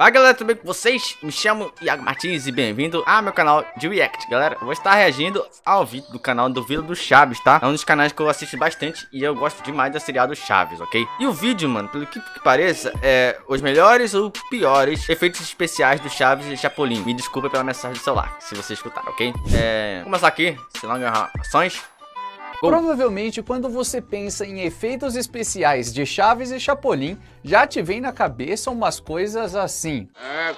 Fala galera, tudo bem com vocês? Me chamo Iago Martins e bem-vindo ao meu canal de React, galera. Eu vou estar reagindo ao vídeo do canal do Vila do Chaves, tá? É um dos canais que eu assisto bastante e eu gosto demais da seriado Chaves, ok? E o vídeo, mano, pelo que, que pareça, é os melhores ou piores efeitos especiais do Chaves e Chapolin. Me desculpa pela mensagem do celular, se você escutar, ok? É... Vou começar aqui, se não ganhar ações. Provavelmente, quando você pensa em efeitos especiais de Chaves e Chapolin, já te vem na cabeça umas coisas assim. É,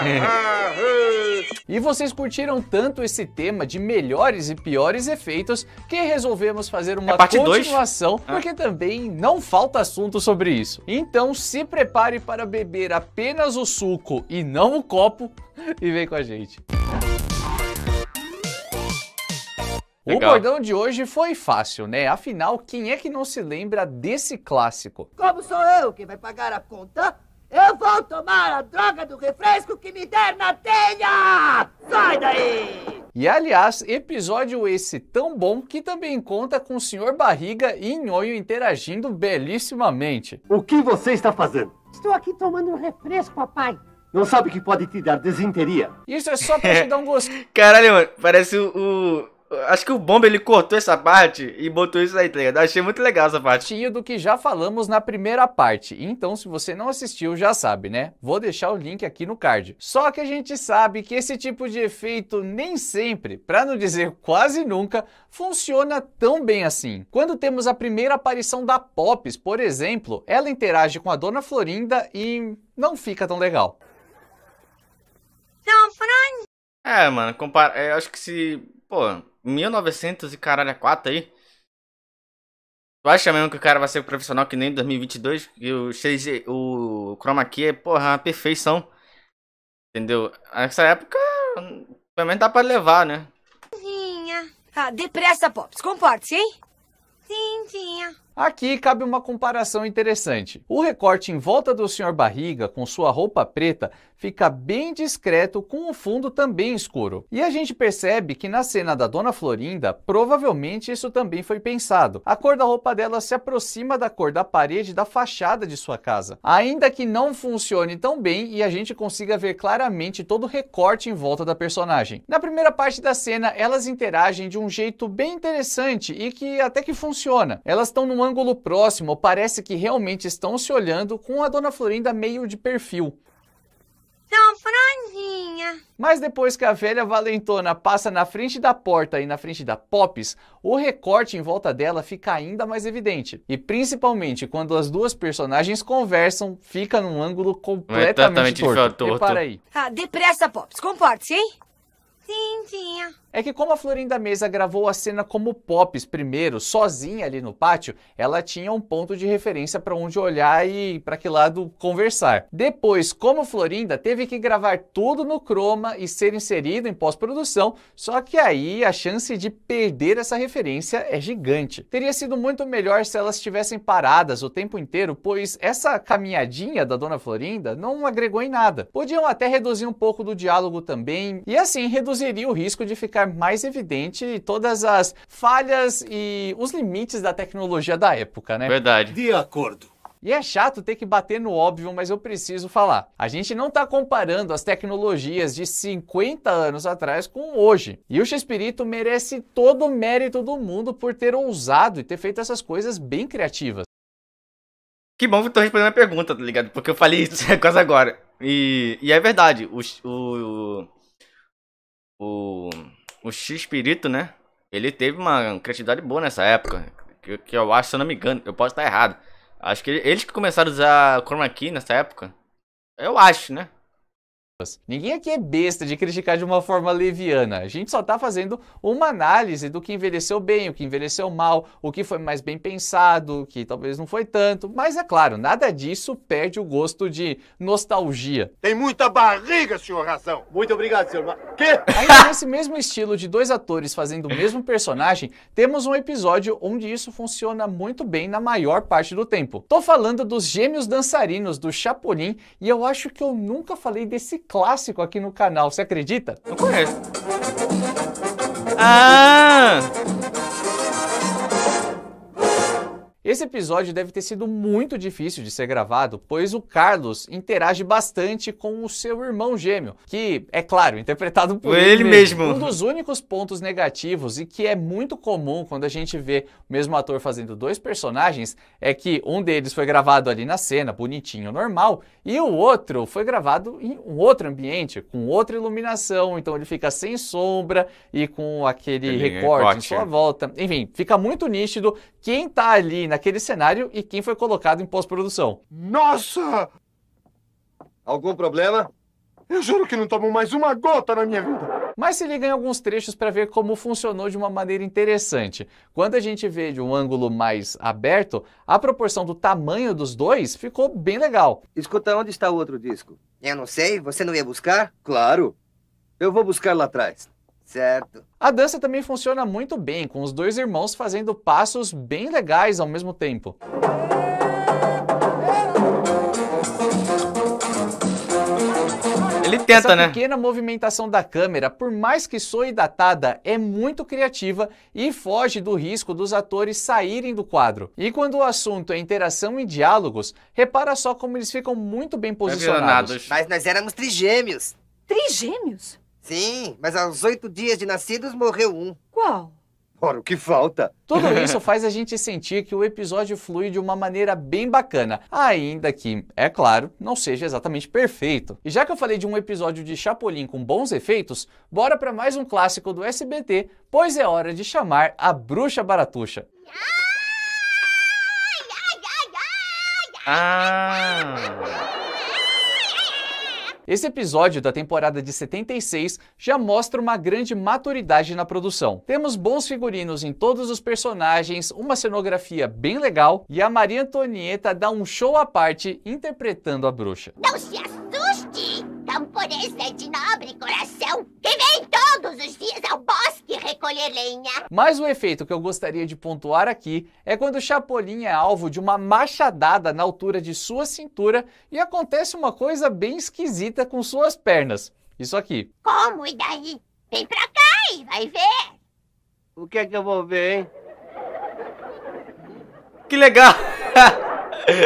é, é, e vocês curtiram tanto esse tema de melhores e piores efeitos que resolvemos fazer uma é continuação, ah. porque também não falta assunto sobre isso. Então se prepare para beber apenas o suco e não o copo e vem com a gente. Legal. O bordão de hoje foi fácil, né? Afinal, quem é que não se lembra desse clássico? Como sou eu que vai pagar a conta, eu vou tomar a droga do refresco que me der na telha! Sai daí! E aliás, episódio esse tão bom que também conta com o Sr. Barriga e Nhoio interagindo belíssimamente. O que você está fazendo? Estou aqui tomando um refresco, papai. Não sabe que pode te dar desinteria. Isso é só pra te dar um gosto. Caralho, mano, parece o Acho que o Bomba ele cortou essa parte e botou isso aí, tá ligado? Achei muito legal essa parte. Tio do que já falamos na primeira parte. Então, se você não assistiu, já sabe, né? Vou deixar o link aqui no card. Só que a gente sabe que esse tipo de efeito nem sempre, para não dizer quase nunca, funciona tão bem assim. Quando temos a primeira aparição da Pops, por exemplo, ela interage com a Dona Florinda e não fica tão legal. Não, Fran. É, mano, compara... eu é, acho que se. Pô, 1900 e caralho, 4 é aí. Tu acha mesmo que o cara vai ser profissional que nem 2022? E o, XG, o Chroma Key é, porra, uma perfeição. Entendeu? Nessa época, pelo menos dá pra levar, né? Tinha. Ah, depressa, Pops. Comporte-se, hein? Sim, tia. Aqui cabe uma comparação interessante. O recorte em volta do Sr. Barriga com sua roupa preta fica bem discreto com o fundo também escuro. E a gente percebe que na cena da Dona Florinda, provavelmente isso também foi pensado. A cor da roupa dela se aproxima da cor da parede da fachada de sua casa. Ainda que não funcione tão bem e a gente consiga ver claramente todo o recorte em volta da personagem. Na primeira parte da cena, elas interagem de um jeito bem interessante e que até que funciona. Elas estão num ângulo próximo, parece que realmente estão se olhando com a dona Florinda meio de perfil. Não, Franzinha. Mas depois que a velha valentona passa na frente da porta e na frente da Pops, o recorte em volta dela fica ainda mais evidente. E principalmente quando as duas personagens conversam, fica num ângulo é completamente torto. torto. Repara aí. Ah, depressa, Pops. Comporte-se, hein? Lindinha. É que como a Florinda Mesa gravou a cena como Pops primeiro, sozinha ali no pátio, ela tinha um ponto de referência para onde olhar e para que lado conversar. Depois, como Florinda, teve que gravar tudo no croma e ser inserido em pós-produção, só que aí a chance de perder essa referência é gigante. Teria sido muito melhor se elas estivessem paradas o tempo inteiro, pois essa caminhadinha da Dona Florinda não agregou em nada. Podiam até reduzir um pouco do diálogo também e assim reduzir reduziria o risco de ficar mais evidente todas as falhas e os limites da tecnologia da época, né? Verdade. De acordo. E é chato ter que bater no óbvio, mas eu preciso falar. A gente não está comparando as tecnologias de 50 anos atrás com hoje. E o Xperito merece todo o mérito do mundo por ter ousado e ter feito essas coisas bem criativas. Que bom que eu tô respondendo a pergunta, tá ligado? Porque eu falei isso quase agora. E, e é verdade, o, o, o, o x Espírito né? Ele teve uma criatividade boa nessa época. Que, que, eu acho, se eu não me engano, eu posso estar errado. Acho que eles que começaram a usar chroma key nessa época. Eu acho, né? Ninguém aqui é besta de criticar de uma forma leviana. A gente só está fazendo uma análise do que envelheceu bem, o que envelheceu mal, o que foi mais bem pensado, o que talvez não foi tanto. Mas é claro, nada disso perde o gosto de nostalgia. Tem muita barriga, senhor Razão. Muito obrigado, senhor. Que? Ainda nesse mesmo estilo de dois atores fazendo o mesmo personagem, temos um episódio onde isso funciona muito bem na maior parte do tempo. Tô falando dos gêmeos dançarinos do Chapolin e eu acho que eu nunca falei desse clássico aqui no canal, você acredita? Não conheço. Ah! Esse episódio deve ter sido muito difícil de ser gravado, pois o Carlos interage bastante com o seu irmão gêmeo, que, é claro, interpretado por ele, ele mesmo. mesmo. Um dos únicos pontos negativos e que é muito comum quando a gente vê o mesmo ator fazendo dois personagens é que um deles foi gravado ali na cena, bonitinho, normal, e o outro foi gravado em um outro ambiente, com outra iluminação, então ele fica sem sombra e com aquele recorte em sua é. volta. Enfim, fica muito nítido quem tá ali na aquele cenário e quem foi colocado em pós-produção. Nossa! Algum problema? Eu juro que não tomo mais uma gota na minha vida. Mas se liga em alguns trechos para ver como funcionou de uma maneira interessante. Quando a gente vê de um ângulo mais aberto, a proporção do tamanho dos dois ficou bem legal. Escuta, onde está o outro disco? Eu não sei, você não ia buscar? Claro. Eu vou buscar lá atrás. Certo. A dança também funciona muito bem, com os dois irmãos fazendo passos bem legais ao mesmo tempo. Ele tenta, Essa né? pequena movimentação da câmera, por mais que soe datada, é muito criativa e foge do risco dos atores saírem do quadro. E quando o assunto é interação e diálogos, repara só como eles ficam muito bem posicionados. Mas nós éramos trigêmeos. Trigêmeos? Sim, mas aos oito dias de nascidos morreu um. Qual? Ora, o que falta? Tudo isso faz a gente sentir que o episódio flui de uma maneira bem bacana, ainda que, é claro, não seja exatamente perfeito. E já que eu falei de um episódio de Chapolin com bons efeitos, bora para mais um clássico do SBT, pois é hora de chamar a Bruxa Baratuxa. Ah! Esse episódio da temporada de 76 já mostra uma grande maturidade na produção. Temos bons figurinos em todos os personagens, uma cenografia bem legal e a Maria Antonieta dá um show à parte interpretando a bruxa. Não se assuste, camponesa de nobre coração, que vem todos os dias ao bosque recolher lenha. Mas o efeito que eu gostaria de pontuar aqui é quando Chapolin é alvo de uma machadada na altura de sua cintura e acontece uma coisa bem esquisita com suas pernas. Isso aqui. Como? E daí? Vem pra cá e vai ver. O que é que eu vou ver, hein? Que legal!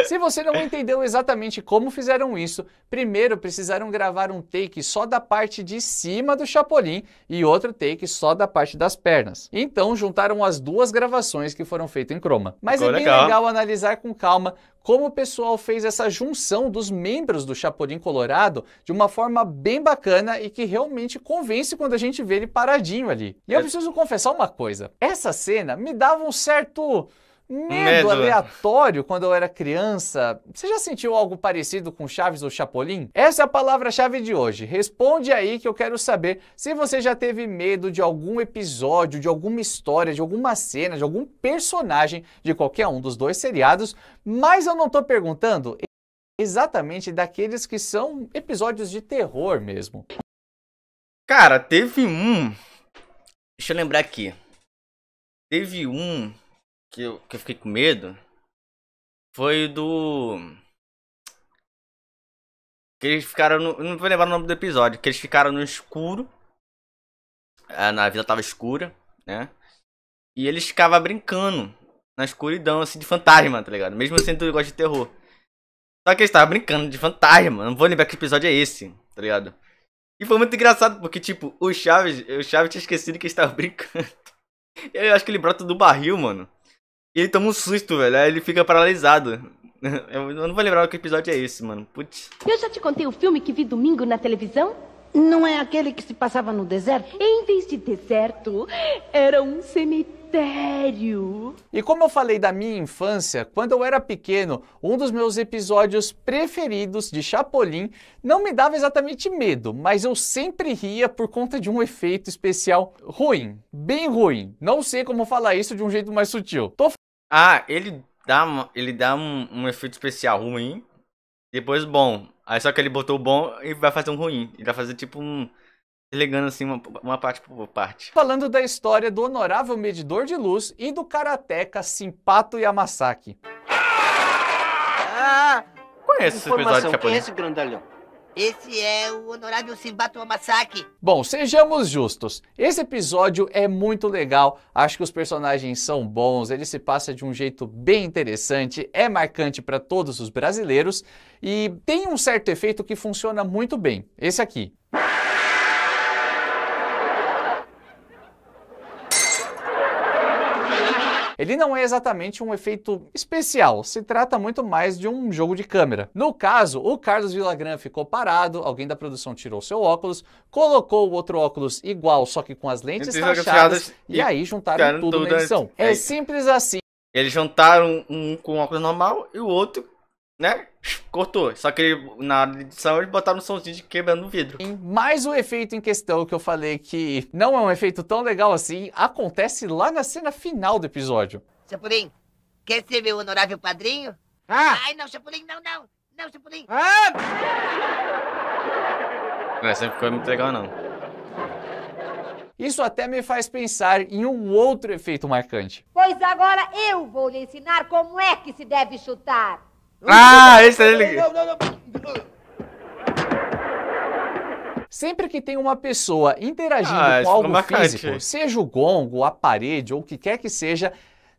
Se você não entendeu exatamente como fizeram isso, primeiro precisaram gravar um take só da parte de cima do Chapolin e outro take só da parte das pernas. Então juntaram as duas gravações que foram feitas em croma. Mas Ficou é bem legal. legal analisar com calma como o pessoal fez essa junção dos membros do Chapolin Colorado de uma forma bem bacana e que realmente convence quando a gente vê ele paradinho ali. E eu é. preciso confessar uma coisa: essa cena me dava um certo Hum, medo, medo, né? aleatório quando eu era criança. Você já sentiu algo parecido com Chaves ou Chapolin? Essa é a palavra-chave de hoje. Responde aí que eu quero saber se você já teve medo de algum episódio, de alguma história, de alguma cena, de algum personagem de qualquer um dos dois seriados, mas eu não tô perguntando exatamente daqueles que são episódios de terror mesmo. Cara, teve um. Deixa eu lembrar aqui. Teve um que eu, que eu fiquei com medo foi do. Que eles ficaram. No, não vou lembrar o nome do episódio. Que eles ficaram no escuro. Eh, na vila tava escura, né? E eles ficavam brincando na escuridão, assim, de fantasma, tá ligado? Mesmo sendo negócio de terror. Só que eles estavam brincando de fantasma. Não vou lembrar que episódio é esse, tá ligado? E foi muito engraçado, porque, tipo, o Chaves, o Chaves tinha esquecido que estava brincando. Eu acho que ele brota do barril, mano. E ele toma um susto, velho. Aí ele fica paralisado. Eu não vou lembrar que episódio é esse, mano. Putz. Eu já te contei o filme que vi domingo na televisão? Não é aquele que se passava no deserto? Em vez de deserto, era um cemitério. E como eu falei da minha infância, quando eu era pequeno, um dos meus episódios preferidos de Chapolin não me dava exatamente medo, mas eu sempre ria por conta de um efeito especial ruim, bem ruim. Não sei como falar isso de um jeito mais sutil. Tô ah, ele dá, ele dá um, um efeito especial ruim, depois bom. Aí só que ele botou o bom e vai fazer um ruim. Ele vai fazer tipo um ligando assim uma, uma, parte por parte. Falando da história do honorável medidor de luz e do karateca Simpato Yamasaki. Ah! Conhece esse episódio de japonês? Quem é esse grandalhão? Esse é o honorável Simbato Masaki. Bom, sejamos justos. Esse episódio é muito legal. Acho que os personagens são bons, ele se passa de um jeito bem interessante, é marcante para todos os brasileiros e tem um certo efeito que funciona muito bem. Esse aqui. Ele não é exatamente um efeito especial, se trata muito mais de um jogo de câmera. No caso, o Carlos Villagrán ficou parado, alguém da produção tirou seu óculos, colocou o outro óculos igual, só que com as lentes rachadas, e, e, aí juntaram tudo, na edição. É simples assim. Eles juntaram um com óculos normal e o outro né? Cortou. Só que na edição eles botaram um somzinho de quebrando o vidro. E mais um efeito em questão que eu falei que não é um efeito tão legal assim, acontece lá na cena final do episódio. Chapulin, quer ser meu honorável padrinho? Ah! Ai, não, Chapulin, não, não! Não, Chapulin. Ah! Essa não é ficou muito legal, não. Isso até me faz pensar em um outro efeito marcante. Pois agora eu vou lhe ensinar como é que se deve chutar. Ah, esse é ele. Não, não, não. Sempre que tem uma pessoa interagindo ah, com algo físico, seja o gongo, a parede ou o que quer que seja,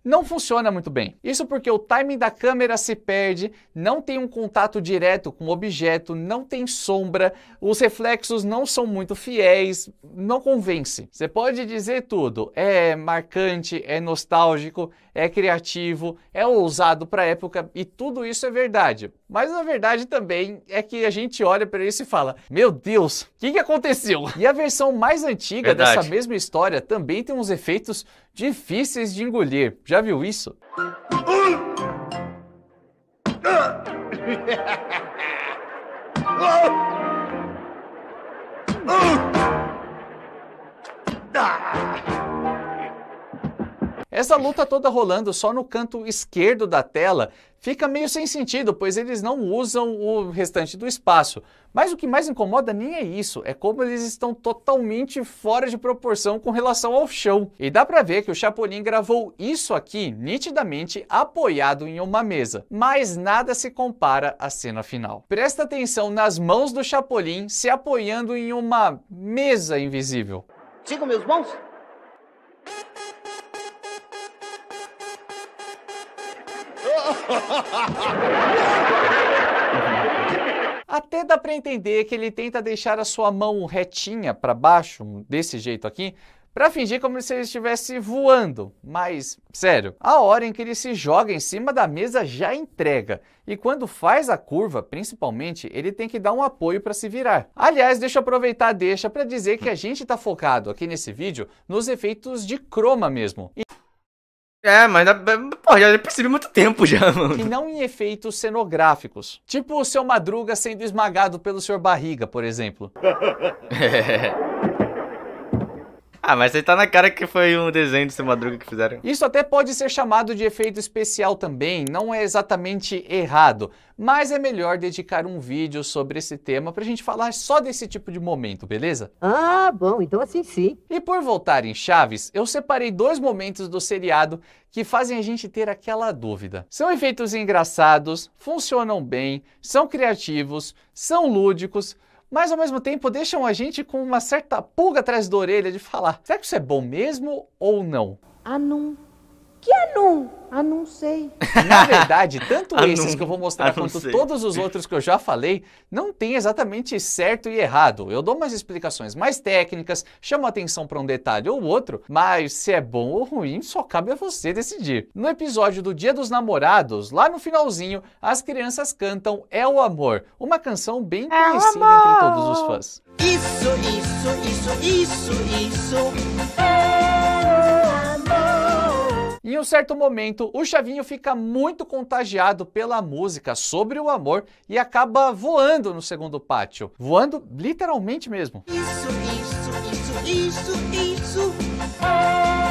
não funciona muito bem. Isso porque o timing da câmera se perde, não tem um contato direto com o objeto, não tem sombra, os reflexos não são muito fiéis, não convence. Você pode dizer tudo, é marcante, é nostálgico, é criativo, é ousado para a época e tudo isso é verdade. Mas a verdade também é que a gente olha para isso e fala: Meu Deus, o que, que, aconteceu? E a versão mais antiga verdade. dessa mesma história também tem uns efeitos difíceis de engolir. Já viu isso? Ah! Essa luta toda rolando só no canto esquerdo da tela fica meio sem sentido, pois eles não usam o restante do espaço. Mas o que mais incomoda nem é isso, é como eles estão totalmente fora de proporção com relação ao chão. E dá pra ver que o Chapolin gravou isso aqui nitidamente apoiado em uma mesa, mas nada se compara à cena final. Presta atenção nas mãos do Chapolin se apoiando em uma mesa invisível. Sigam meus mãos? Até dá para entender que ele tenta deixar a sua mão retinha para baixo, desse jeito aqui, para fingir como se ele estivesse voando. Mas, sério, a hora em que ele se joga em cima da mesa já entrega. E quando faz a curva, principalmente, ele tem que dar um apoio para se virar. Aliás, deixa eu aproveitar deixa para dizer que a gente está focado aqui nesse vídeo nos efeitos de croma mesmo. E é, mas pô, já percebi muito tempo já, mano. E não em efeitos cenográficos. Tipo o seu Madruga sendo esmagado pelo senhor Barriga, por exemplo. É. Ah, mas você tá na cara que foi um desenho de seu Madruga que fizeram. Isso até pode ser chamado de efeito especial também, não é exatamente errado, mas é melhor dedicar um vídeo sobre esse tema pra gente falar só desse tipo de momento, beleza? Ah, bom, então assim sim. E por voltar em Chaves, eu separei dois momentos do seriado que fazem a gente ter aquela dúvida. São efeitos engraçados, funcionam bem, são criativos, são lúdicos, mas ao mesmo tempo deixam a gente com uma certa pulga atrás da orelha de falar: será que isso é bom mesmo ou não? Ah, não que é num, não sei. Na verdade, tanto esses que eu vou mostrar quanto sei. todos os outros que eu já falei, não tem exatamente certo e errado. Eu dou umas explicações mais técnicas, chamo atenção para um detalhe ou outro, mas se é bom ou ruim, só cabe a você decidir. No episódio do Dia dos Namorados, lá no finalzinho, as crianças cantam É o Amor, uma canção bem é conhecida entre todos os fãs. Isso, isso, isso, isso, isso. Em um certo momento, o Chavinho fica muito contagiado pela música sobre o amor e acaba voando no segundo pátio. Voando literalmente mesmo. Isso, isso, isso, isso, isso. Ah!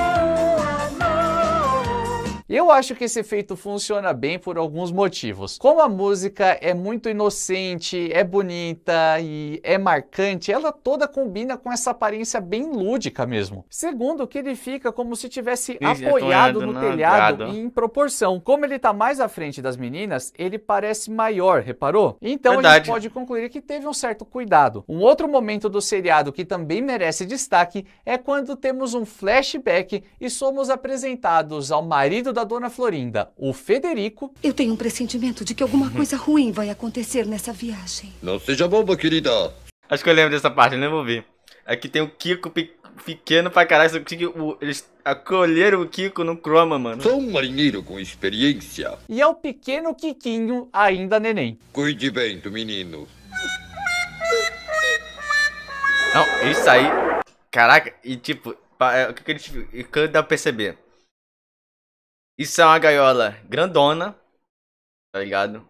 Eu acho que esse efeito funciona bem por alguns motivos. Como a música é muito inocente, é bonita e é marcante, ela toda combina com essa aparência bem lúdica mesmo. Segundo, que ele fica como se tivesse Sim, é apoiado no né? telhado e em proporção. Como ele tá mais à frente das meninas, ele parece maior, reparou? Então Verdade. a gente pode concluir que teve um certo cuidado. Um outro momento do seriado que também merece destaque é quando temos um flashback e somos apresentados ao marido da da dona Florinda, o Federico. Eu tenho um pressentimento de que alguma uhum. coisa ruim vai acontecer nessa viagem. Não seja boba, querida. Acho que eu lembro dessa parte, eu vou ver. Aqui é tem o Kiko pe pequeno pra caralho. Eles acolheram o Kiko no croma, mano. Sou um marinheiro com experiência. E é o pequeno Kikinho, ainda neném. Cuide bem do menino. Não, isso aí. Caraca, e tipo, é, o que, que eles. dá pra perceber? Isso é uma gaiola grandona, tá ligado?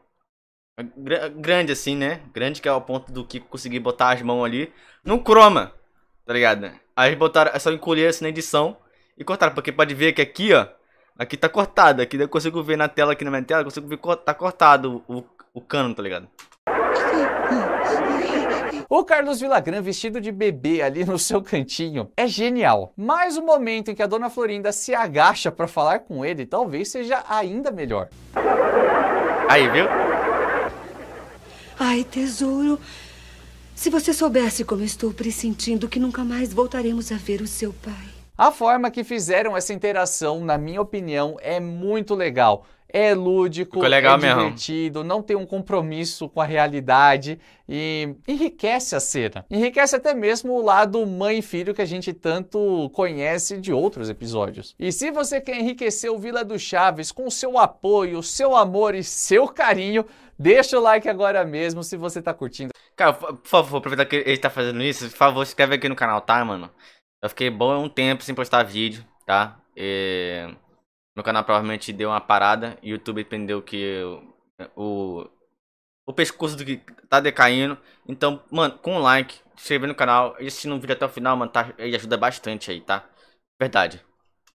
Gr grande assim, né? Grande que é o ponto do Kiko conseguir botar as mãos ali. Num croma, tá ligado? Aí botaram, é só encolher assim na edição e cortaram. Porque pode ver que aqui, ó, aqui tá cortado. Aqui eu consigo ver na tela, aqui na minha tela, consigo ver tá cortado o, o cano, tá ligado? O Carlos Villagrán vestido de bebê ali no seu cantinho é genial, mas o momento em que a dona Florinda se agacha para falar com ele talvez seja ainda melhor. Aí, viu? Ai, tesouro, se você soubesse como estou pressentindo que nunca mais voltaremos a ver o seu pai. A forma que fizeram essa interação, na minha opinião, é muito legal é lúdico, é divertido, não tem um compromisso com a realidade e enriquece a cena. Enriquece até mesmo o lado mãe e filho que a gente tanto conhece de outros episódios. E se você quer enriquecer o Vila do Chaves com seu apoio, seu amor e seu carinho, deixa o like agora mesmo se você tá curtindo. Cara, por favor, aproveitar que ele tá fazendo isso, por favor, se inscreve aqui no canal, tá, mano? Eu fiquei bom um tempo sem postar vídeo, tá? E... Meu canal provavelmente deu uma parada. YouTube entendeu que o, o pescoço do que tá decaindo. Então, mano, com um like, se inscrever no canal e assistindo o vídeo até o final, mano, tá, ele ajuda bastante aí, tá? Verdade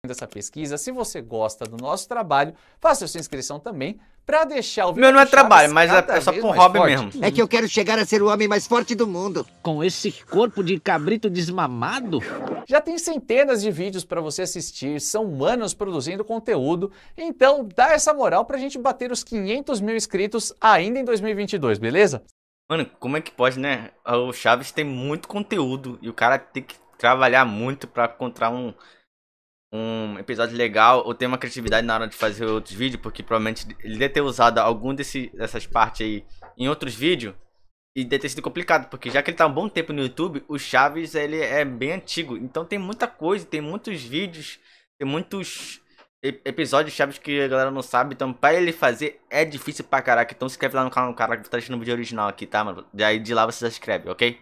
dessa pesquisa. Se você gosta do nosso trabalho, faça sua inscrição também para deixar o vídeo. Meu não é trabalho, mas é só com hobby forte. mesmo. É que eu quero chegar a ser o homem mais forte do mundo. Com esse corpo de cabrito desmamado? Já tem centenas de vídeos para você assistir, são anos produzindo conteúdo, então dá essa moral pra gente bater os 500 mil inscritos ainda em 2022, beleza? Mano, como é que pode, né? O Chaves tem muito conteúdo e o cara tem que trabalhar muito para encontrar um um episódio legal ou ter uma criatividade na hora de fazer outros vídeos, porque provavelmente ele deve ter usado algum desse, dessas partes aí em outros vídeos. E deve ter sido complicado, porque já que ele tá um bom tempo no YouTube, o Chaves ele é bem antigo. Então tem muita coisa, tem muitos vídeos, tem muitos episódios Chaves que a galera não sabe. Então pra ele fazer é difícil pra caraca. Então se inscreve lá no canal do cara que tá assistindo o vídeo original aqui, tá, mano? Daí de lá você se inscreve, ok?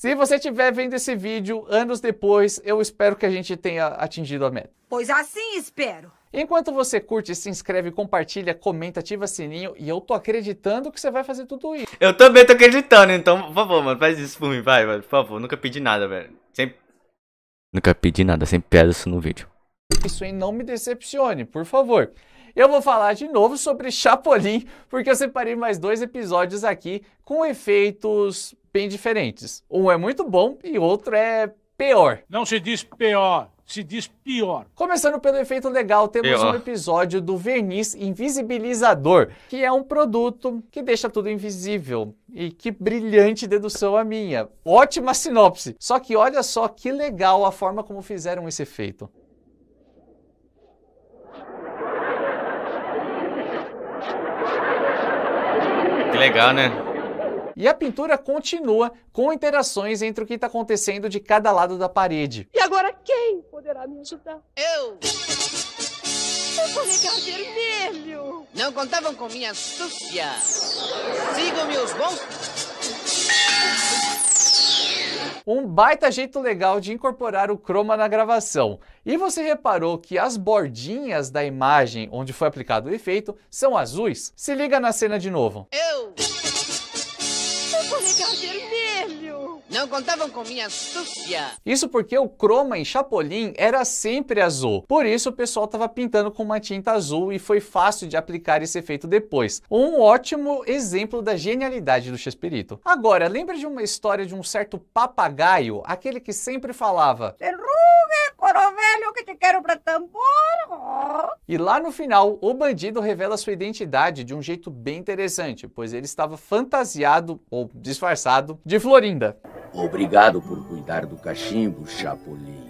Se você estiver vendo esse vídeo anos depois, eu espero que a gente tenha atingido a meta. Pois assim espero. Enquanto você curte, se inscreve, compartilha, comenta, ativa sininho e eu tô acreditando que você vai fazer tudo isso. Eu também tô acreditando, então, por favor, mano, faz isso por mim, vai, mano, por favor. Nunca pedi nada, velho. Sempre. Nunca pedi nada, sempre piada isso no vídeo isso aí não me decepcione, por favor. Eu vou falar de novo sobre Chapolin, porque eu separei mais dois episódios aqui com efeitos bem diferentes. Um é muito bom e outro é pior. Não se diz pior, se diz pior. Começando pelo efeito legal, temos pior. um episódio do verniz invisibilizador, que é um produto que deixa tudo invisível. E que brilhante dedução a minha. Ótima sinopse. Só que olha só que legal a forma como fizeram esse efeito. legal, né? E a pintura continua com interações entre o que está acontecendo de cada lado da parede. E agora quem poderá me ajudar? Eu! vou pegar vermelho! Não contavam com minha astúcia! Sigam meus bons um baita jeito legal de incorporar o chroma na gravação. E você reparou que as bordinhas da imagem onde foi aplicado o efeito são azuis? Se liga na cena de novo. Eu Não contavam com minha astúcia. Isso porque o croma em Chapolin era sempre azul. Por isso o pessoal estava pintando com uma tinta azul e foi fácil de aplicar esse efeito depois. Um ótimo exemplo da genialidade do Chespirito. Agora, lembra de uma história de um certo papagaio, aquele que sempre falava... Errou! coro velho que te quero pra tambor. E lá no final, o bandido revela sua identidade de um jeito bem interessante, pois ele estava fantasiado ou disfarçado de Florinda. Obrigado por cuidar do cachimbo, Chapolin.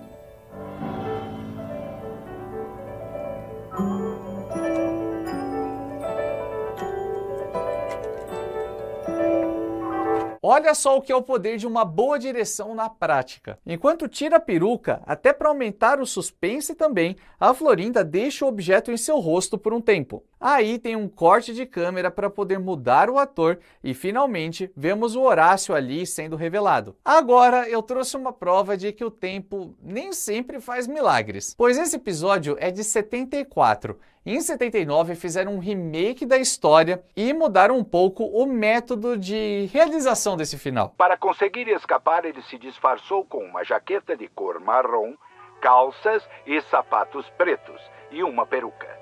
Olha só o que é o poder de uma boa direção na prática. Enquanto tira a peruca, até para aumentar o suspense também, a Florinda deixa o objeto em seu rosto por um tempo. Aí tem um corte de câmera para poder mudar o ator e finalmente vemos o Horácio ali sendo revelado. Agora eu trouxe uma prova de que o tempo nem sempre faz milagres, pois esse episódio é de 74. Em 79 fizeram um remake da história e mudaram um pouco o método de realização desse final. Para conseguir escapar, ele se disfarçou com uma jaqueta de cor marrom, calças e sapatos pretos e uma peruca.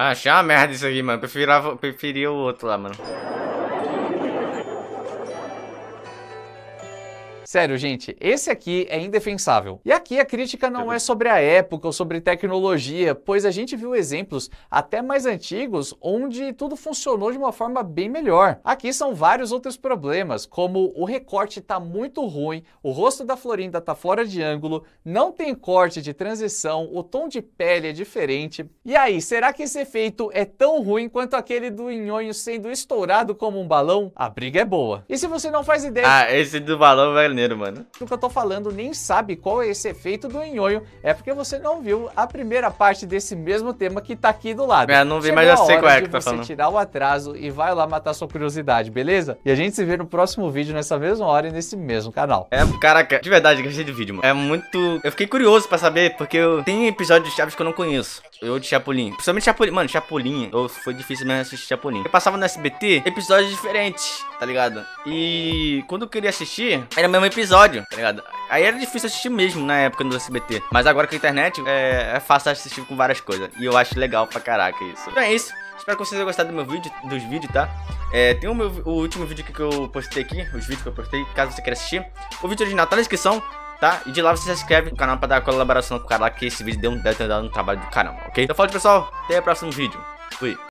Ah, achei uma merda isso aqui, mano. Preferia, preferia o outro lá, mano. Sério, gente, esse aqui é indefensável. E aqui a crítica não é sobre a época ou sobre tecnologia, pois a gente viu exemplos até mais antigos onde tudo funcionou de uma forma bem melhor. Aqui são vários outros problemas, como o recorte tá muito ruim, o rosto da Florinda tá fora de ângulo, não tem corte de transição, o tom de pele é diferente. E aí, será que esse efeito é tão ruim quanto aquele do nhonho sendo estourado como um balão? A briga é boa. E se você não faz ideia... Ah, esse do balão, velho, maneiro, mano. Do que eu tô falando nem sabe qual é esse efeito do nhoio, é porque você não viu a primeira parte desse mesmo tema que tá aqui do lado. É, não vi, mas já sei qual é que tá você falando. tirar o atraso e vai lá matar sua curiosidade, beleza? E a gente se vê no próximo vídeo, nessa mesma hora e nesse mesmo canal. É, caraca, de verdade, gostei do vídeo, mano. É muito... Eu fiquei curioso pra saber, porque eu... tem episódios de Chaves que eu não conheço. Eu de Chapolin. Principalmente Chapolin. Mano, Chapolin, Ou foi difícil mesmo assistir Chapolin. Eu passava no SBT episódios diferentes, tá ligado? E quando eu queria assistir, era mesmo episódio, tá ligado? Aí era difícil assistir mesmo na época do SBT. Mas agora com a internet é, é fácil assistir com várias coisas. E eu acho legal pra caraca isso. Então é isso. Espero que vocês tenham gostado do meu vídeo, dos vídeos, tá? É, tem o, meu, o último vídeo que eu postei aqui, os vídeos que eu postei, caso você queira assistir. O vídeo original tá na descrição, tá? E de lá você se inscreve no canal pra dar a colaboração com o lá que esse vídeo deu um deve ter dado um trabalho do caramba, ok? Então falou, pessoal. Até o próximo vídeo. Fui.